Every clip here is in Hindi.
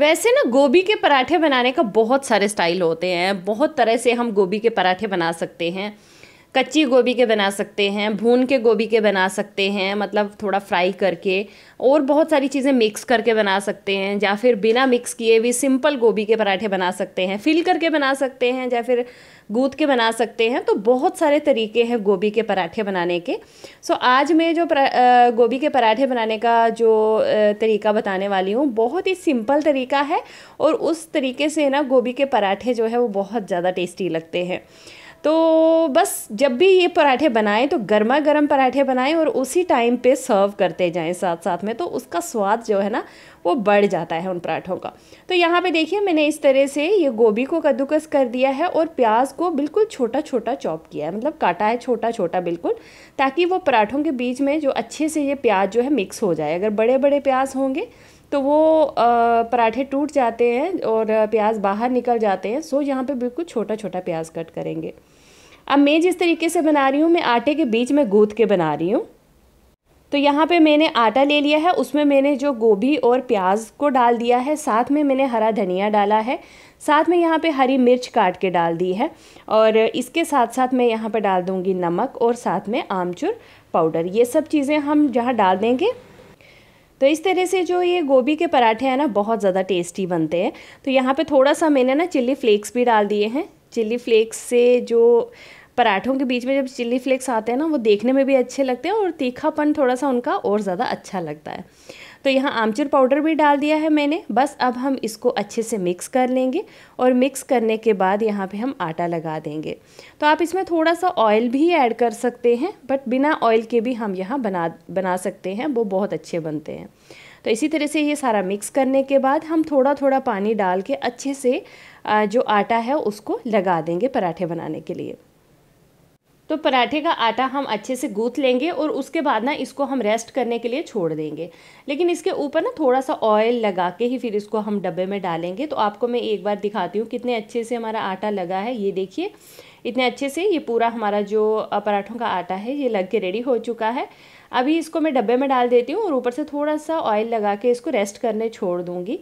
वैसे ना गोभी के पराठे बनाने का बहुत सारे स्टाइल होते हैं बहुत तरह से हम गोभी के पराठे बना सकते हैं कच्ची गोभी के बना सकते हैं भून के गोभी के बना सकते हैं मतलब थोड़ा फ्राई करके और बहुत सारी चीज़ें मिक्स करके बना सकते हैं या फिर बिना मिक्स किए भी सिंपल गोभी के पराठे बना सकते हैं फिल करके बना सकते हैं या फिर गूद के बना सकते हैं तो बहुत सारे तरीके हैं गोभी के पराठे बनाने के सो आज मैं जो गोभी के पराठे बनाने का जो तरीका बताने वाली हूँ बहुत ही सिंपल तरीका है और उस तरीके से ना गोभी के पराठे जो है वो बहुत ज़्यादा टेस्टी लगते हैं तो बस जब भी ये पराठे बनाएं तो गर्मा गर्म पराठे बनाएं और उसी टाइम पे सर्व करते जाएं साथ साथ में तो उसका स्वाद जो है ना वो बढ़ जाता है उन पराठों का तो यहाँ पे देखिए मैंने इस तरह से ये गोभी को कद्दूकस कर दिया है और प्याज को बिल्कुल छोटा छोटा चॉप किया है मतलब काटा है छोटा छोटा बिल्कुल ताकि वो पराठों के बीच में जो अच्छे से ये प्याज जो है मिक्स हो जाए अगर बड़े बड़े प्याज होंगे तो वो पराठे टूट जाते हैं और प्याज बाहर निकल जाते हैं सो यहाँ पे बिल्कुल छोटा छोटा प्याज कट करेंगे अब मैं जिस तरीके से बना रही हूँ मैं आटे के बीच में गूँथ के बना रही हूँ तो यहाँ पे मैंने आटा ले लिया है उसमें मैंने जो गोभी और प्याज को डाल दिया है साथ में मैंने हरा धनिया डाला है साथ में यहाँ पे हरी मिर्च काट के डाल दी है और इसके साथ साथ मैं यहाँ पे डाल दूँगी नमक और साथ में आमचूर पाउडर ये सब चीज़ें हम जहाँ डाल देंगे तो इस तरह से जो ये गोभी के पराठे हैं ना बहुत ज़्यादा टेस्टी बनते हैं तो यहाँ पे थोड़ा सा मैंने ना चिल्ली फ्लेक्स भी डाल दिए हैं चिल्ली फ्लेक्स से जो पराठों के बीच में जब चिल्ली फ्लेक्स आते हैं ना वो देखने में भी अच्छे लगते हैं और तीखापन थोड़ा सा उनका और ज़्यादा अच्छा लगता है तो यहाँ आमचूर पाउडर भी डाल दिया है मैंने बस अब हम इसको अच्छे से मिक्स कर लेंगे और मिक्स करने के बाद यहाँ पे हम आटा लगा देंगे तो आप इसमें थोड़ा सा ऑयल भी ऐड कर सकते हैं बट बिना ऑयल के भी हम यहाँ बना बना सकते हैं वो बहुत अच्छे बनते हैं तो इसी तरह से ये सारा मिक्स करने के बाद हम थोड़ा थोड़ा पानी डाल के अच्छे से जो आटा है उसको लगा देंगे पराठे बनाने के लिए तो पराठे का आटा हम अच्छे से गूथ लेंगे और उसके बाद ना इसको हम रेस्ट करने के लिए छोड़ देंगे लेकिन इसके ऊपर ना थोड़ा सा ऑयल लगा के ही फिर इसको हम डब्बे में डालेंगे तो आपको मैं एक बार दिखाती हूँ कितने अच्छे से हमारा आटा लगा है ये देखिए इतने अच्छे से ये पूरा हमारा जो पराठों का आटा है ये लग के रेडी हो चुका है अभी इसको मैं डब्बे में डाल देती हूँ और ऊपर से थोड़ा सा ऑयल लगा के इसको रेस्ट करने छोड़ दूँगी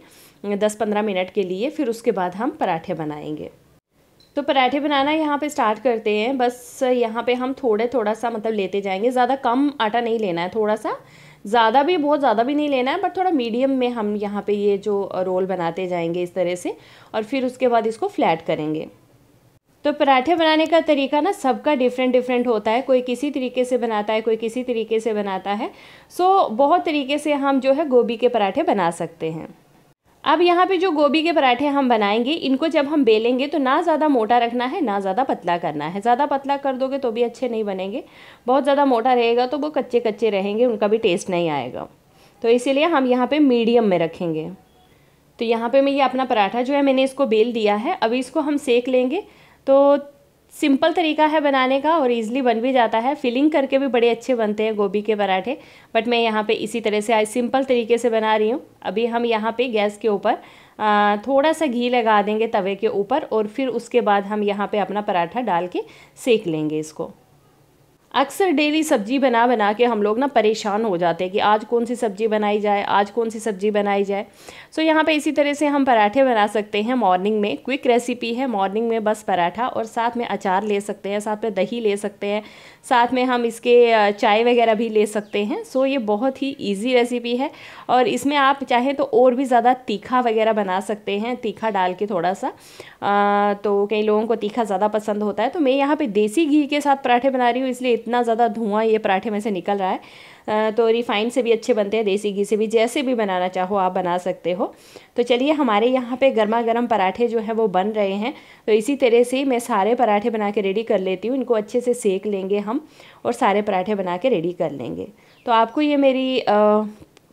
दस पंद्रह मिनट के लिए फिर उसके बाद हम पराठे बनाएंगे तो पराठे बनाना यहाँ पे स्टार्ट करते हैं बस यहाँ पे हम थोड़े थोड़ा सा मतलब लेते जाएंगे ज़्यादा कम आटा नहीं लेना है थोड़ा सा ज़्यादा भी बहुत ज़्यादा भी नहीं लेना है बट थोड़ा मीडियम में हम यहाँ पे ये जो रोल बनाते जाएंगे इस तरह से और फिर उसके बाद इसको फ्लैट करेंगे तो पराठे बनाने का तरीका ना सबका डिफरेंट डिफरेंट होता है कोई किसी तरीके से बनाता है कोई किसी तरीके से बनाता है सो बहुत तरीके से हम जो है गोभी के पराठे बना सकते हैं अब यहाँ पे जो गोभी के पराठे हम बनाएंगे इनको जब हम बेलेंगे तो ना ज़्यादा मोटा रखना है ना ज़्यादा पतला करना है ज़्यादा पतला कर दोगे तो भी अच्छे नहीं बनेंगे बहुत ज़्यादा मोटा रहेगा तो वो कच्चे कच्चे रहेंगे उनका भी टेस्ट नहीं आएगा तो इसीलिए हम यहाँ पे मीडियम में रखेंगे तो यहाँ पे मैं ये अपना पराठा जो है मैंने इसको बेल दिया है अभी इसको हम सेक लेंगे तो सिंपल तरीका है बनाने का और इजीली बन भी जाता है फिलिंग करके भी बड़े अच्छे बनते हैं गोभी के पराठे बट मैं यहाँ पे इसी तरह से आज सिंपल तरीके से बना रही हूँ अभी हम यहाँ पे गैस के ऊपर थोड़ा सा घी लगा देंगे तवे के ऊपर और फिर उसके बाद हम यहाँ पे अपना पराठा डाल के सेक लेंगे इसको अक्सर डेली सब्जी बना बना के हम लोग ना परेशान हो जाते हैं कि आज कौन सी सब्ज़ी बनाई जाए आज कौन सी सब्ज़ी बनाई जाए सो so, यहाँ पे इसी तरह से हम पराठे बना सकते हैं मॉर्निंग में क्विक रेसिपी है मॉर्निंग में बस पराठा और साथ में अचार ले सकते हैं साथ में दही ले सकते हैं साथ में हम इसके चाय वगैरह भी ले सकते हैं सो so, ये बहुत ही ईजी रेसिपी है और इसमें आप चाहें तो और भी ज़्यादा तीखा वगैरह बना सकते हैं तीखा डाल के थोड़ा सा आ, तो कई लोगों को तीखा ज़्यादा पसंद होता है तो मैं यहाँ पर देसी घी के साथ पराठे बना रही हूँ इसलिए इतना ज़्यादा धुआं ये पराठे में से निकल रहा है तो रिफाइन से भी अच्छे बनते हैं देसी घी से भी जैसे भी बनाना चाहो आप बना सकते हो तो चलिए हमारे यहाँ पे गर्मा गर्म पराठे जो हैं वो बन रहे हैं तो इसी तरह से मैं सारे पराठे बना के रेडी कर लेती हूँ इनको अच्छे से सेक लेंगे हम और सारे पराठे बना के रेडी कर लेंगे तो आपको ये मेरी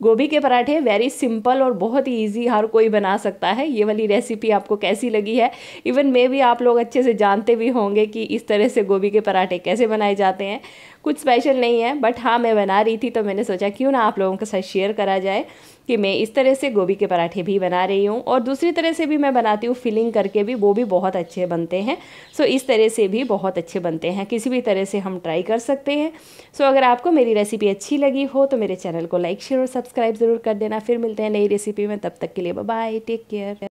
गोभी के पराठे वेरी सिंपल और बहुत ही ईजी हर कोई बना सकता है ये वाली रेसिपी आपको कैसी लगी है इवन मे भी आप लोग अच्छे से जानते भी होंगे कि इस तरह से गोभी के पराठे कैसे बनाए जाते हैं कुछ स्पेशल नहीं है बट हाँ मैं बना रही थी तो मैंने सोचा क्यों ना आप लोगों के साथ शेयर करा जाए कि मैं इस तरह से गोभी के पराठे भी बना रही हूँ और दूसरी तरह से भी मैं बनाती हूँ फिलिंग करके भी वो भी बहुत अच्छे बनते हैं सो इस तरह से भी बहुत अच्छे बनते हैं किसी भी तरह से हम ट्राई कर सकते हैं सो अगर आपको मेरी रेसिपी अच्छी लगी हो तो मेरे चैनल को लाइक शेयर और सब्सक्राइब ज़रूर कर देना फिर मिलते हैं नई रेसिपी में तब तक के लिए बाय टेक केयर